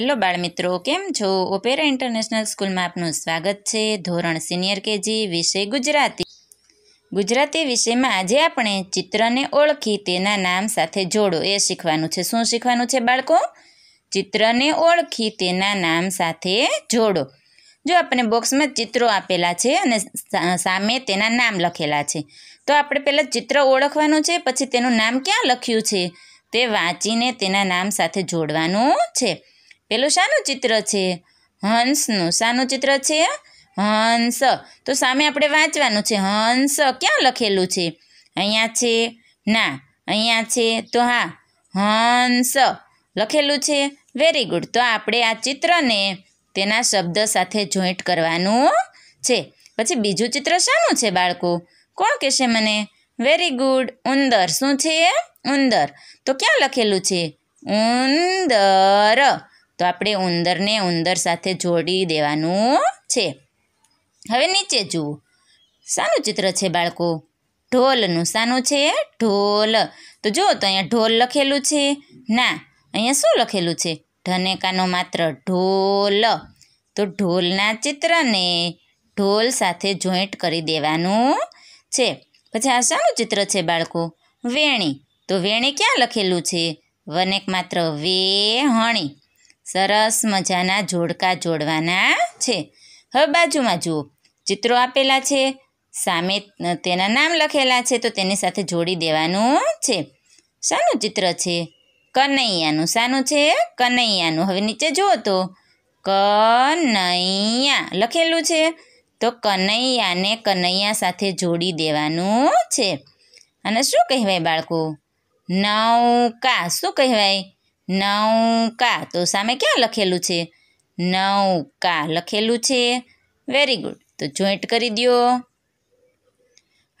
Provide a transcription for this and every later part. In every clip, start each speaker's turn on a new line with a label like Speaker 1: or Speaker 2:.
Speaker 1: hello બાળમિત્રો કેમ છો ઓપેરા ઇન્ટરનેશનલ સ્કૂલમાં આપનું સ્વાગત છે ધોરણ સિનિયર કેજી વિષય ગુજરાતી ગુજરાતી વિષયમાં આજે આપણે ચિત્રને ઓળખી તેના નામ સાથે જોડો એ શીખવાનું છે શું શીખવાનું છે બાળકો ચિત્રને ઓળખી તેના નામ સાથે જોડો જો આપણે બોક્સમાં ચિત્રો આપેલા છે અને સામે તેના નામ લખેલા છે તો આપણે પહેલાં ચિત્ર ઓળખવાનું છે પછી તેનું નામ ક્યાં લખ્યું છે તે વાંચીને તેના નામ સાથે જોડવાનું છે પેલું શાનું ચિત્ર છે હંસનું શાનું ચિત્ર છે હંસ તો સામે આપણે વાંચવાનું છે હંસ ક્યાં લખેલું છે અહીંયા છે ના અહીંયા છે તો હા હંસ લખેલું છે વેરી ગુડ તો આપણે આ ચિત્રને તેના શબ્દ સાથે જોઈન્ટ કરવાનું છે પછી બીજું ચિત્ર શાનું છે બાળકો કોણ કહેશે મને વેરી ગુડ ઉંદર શું છે ઉંદર તો ક્યાં લખેલું છે ઉંદર તો આપણે ઉંદરને ઉંદર સાથે જોડી દેવાનું છે હવે નીચે જુઓ શાનું ચિત્ર છે બાળકો ઢોલનું શાનું છે ઢોલ તો જુઓ તો અહીંયા ઢોલ લખેલું છે ના અહીંયા શું લખેલું છે ધનેકાનો માત્ર ઢોલ તો ઢોલના ચિત્રને ઢોલ સાથે જોઈન્ટ કરી દેવાનું છે પછી આ શાનું ચિત્ર છે બાળકો વેણી તો વેણી ક્યાં લખેલું છે વનેક માત્ર વે હણી સરસ મજાના જોડકા જોડવાના છે હવે બાજુમાં જુઓ ચિત્રો આપેલા છે સામે તેના નામ લખેલા છે તો તેની સાથે જોડી દેવાનું છે શાનું ચિત્ર છે કનૈયાનું શાનું છે કનૈયાનું હવે નીચે જુઓ તો કનૈયા લખેલું છે તો કનૈયાને કનૈયા સાથે જોડી દેવાનું છે અને શું કહેવાય બાળકો નૌકા શું કહેવાય નૌકા તો સામે ક્યાં લખેલું છે નૌકા લખેલું છે વેરી ગુડ તો જોઈન્ટ કરી દો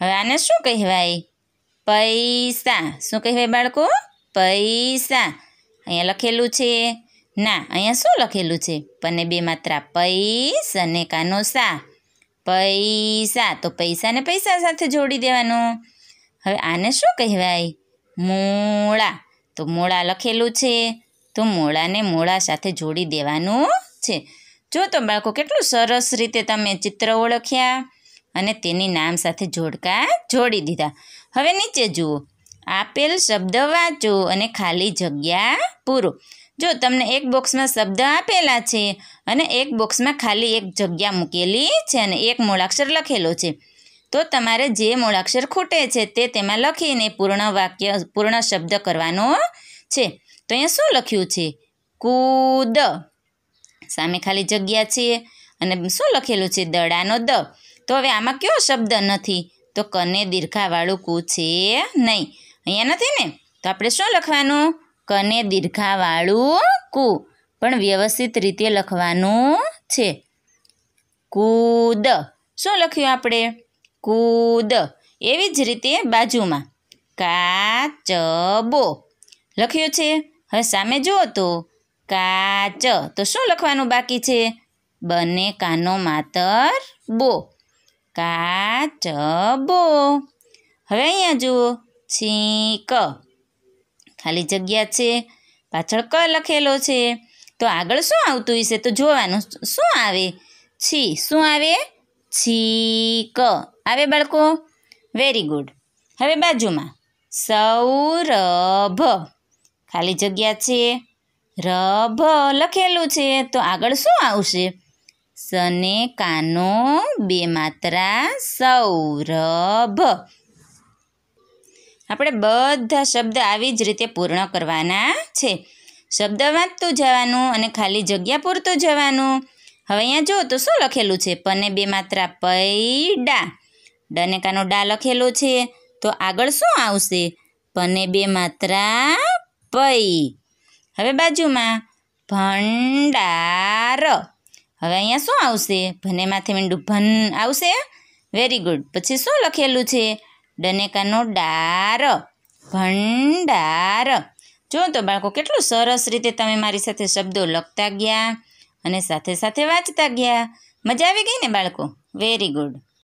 Speaker 1: હવે આને શું કહેવાય પૈસા શું કહેવાય બાળકો પૈસા અહીંયા લખેલું છે ના અહીંયા શું લખેલું છે પને બે માત્ર પૈસ અને કાનો સા પૈસા તો પૈસાને પૈસા સાથે જોડી દેવાનો હવે આને શું કહેવાય મૂળા તો મોળા લખેલું છે તો મોળાને મોળા સાથે જોડી દેવાનું છે જો તો બાળકો કેટલું સરસ રીતે તમે ચિત્ર ઓળખ્યા અને તેની નામ સાથે જોડકા જોડી દીધા હવે નીચે જુઓ આપેલ શબ્દ વાંચો અને ખાલી જગ્યા પૂરો જો તમને એક બોક્સમાં શબ્દ આપેલા છે અને એક બોક્સમાં ખાલી એક જગ્યા મૂકેલી છે અને એક મૂળાક્ષર લખેલો છે તો તમારે જે મૂળાક્ષર ખૂટે છે તે તેમાં લખીને પૂર્ણ વાક્ય પૂર્ણ શબ્દ કરવાનો છે તો અહીંયા શું લખ્યું છે કૂદ સામે ખાલી જગ્યા છે અને શું લખેલું છે દડાનો દ તો હવે આમાં કયો શબ્દ નથી તો કને દીર્ઘાવાળું કુ છે નહીં અહીંયા નથી ને તો આપણે શું લખવાનું કને દીર્ઘાવાળું કુ પણ વ્યવસ્થિત રીતે લખવાનું છે કૂદ શું લખ્યું આપણે કૂદ એવી જ રીતે બાજુમાં કાચબો લખ્યો છે હવે સામે જુઓ તો કાચ તો શું લખવાનું બાકી છે બંને કાનો માતર બો કાચબો હવે અહીંયા જુઓ છીક ખાલી જગ્યા છે પાછળ ક લખેલો છે તો આગળ શું આવતું હશે તો જોવાનું શું આવે છી શું આવે છીક આવે બાળકો વેરી ગુડ હવે બાજુમાં સૌરભ ખાલી જગ્યા છે રભ લખેલું છે તો આગળ શું આવશે સને કાનો બે માત્રા સૌરભ આપણે બધા શબ્દ આવી જ રીતે પૂર્ણ કરવાના છે શબ્દ વાંચતું જવાનું અને ખાલી જગ્યા પૂરતું જવાનું હવે અહીંયા જુઓ તો શું લખેલું છે પને બે માત્રા પૈડા ડનેકાનો ડા લખેલો છે તો આગળ શું આવશે ભને બે માત્રા પૈ હવે બાજુમાં ભંડાર હવે અહીંયા શું આવશે ભને માથે મીંડું ભન આવશે વેરી ગુડ પછી શું લખેલું છે ડનેકાનો ડાર ભંડાર જો તો બાળકો કેટલું સરસ રીતે તમે મારી સાથે શબ્દો લખતા ગયા અને સાથે સાથે વાંચતા ગયા મજા આવી ગઈ ને બાળકો વેરી ગુડ